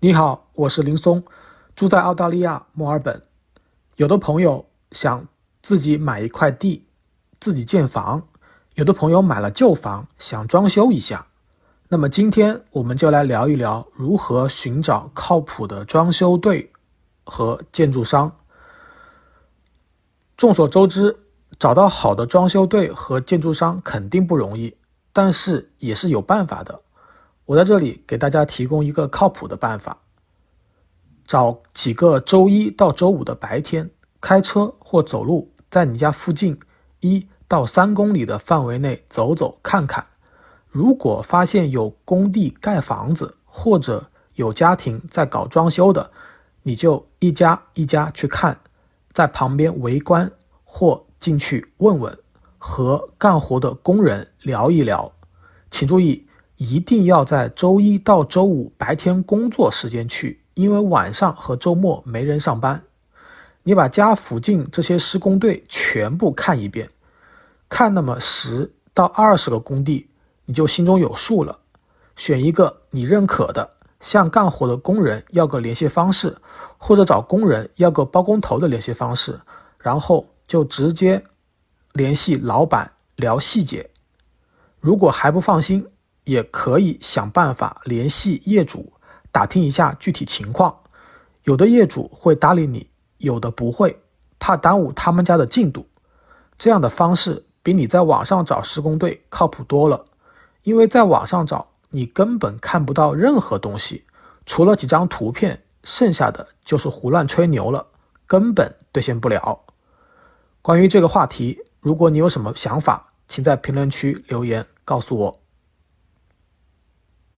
你好，我是林松，住在澳大利亚墨尔本。有的朋友想自己买一块地，自己建房；有的朋友买了旧房，想装修一下。那么今天我们就来聊一聊如何寻找靠谱的装修队和建筑商。众所周知，找到好的装修队和建筑商肯定不容易，但是也是有办法的。我在这里给大家提供一个靠谱的办法：找几个周一到周五的白天，开车或走路，在你家附近一到三公里的范围内走走看看。如果发现有工地盖房子或者有家庭在搞装修的，你就一家一家去看，在旁边围观或进去问问，和干活的工人聊一聊。请注意。一定要在周一到周五白天工作时间去，因为晚上和周末没人上班。你把家附近这些施工队全部看一遍，看那么十到二十个工地，你就心中有数了。选一个你认可的，向干活的工人要个联系方式，或者找工人要个包工头的联系方式，然后就直接联系老板聊细节。如果还不放心。也可以想办法联系业主，打听一下具体情况。有的业主会搭理你，有的不会，怕耽误他们家的进度。这样的方式比你在网上找施工队靠谱多了。因为在网上找，你根本看不到任何东西，除了几张图片，剩下的就是胡乱吹牛了，根本兑现不了。关于这个话题，如果你有什么想法，请在评论区留言告诉我。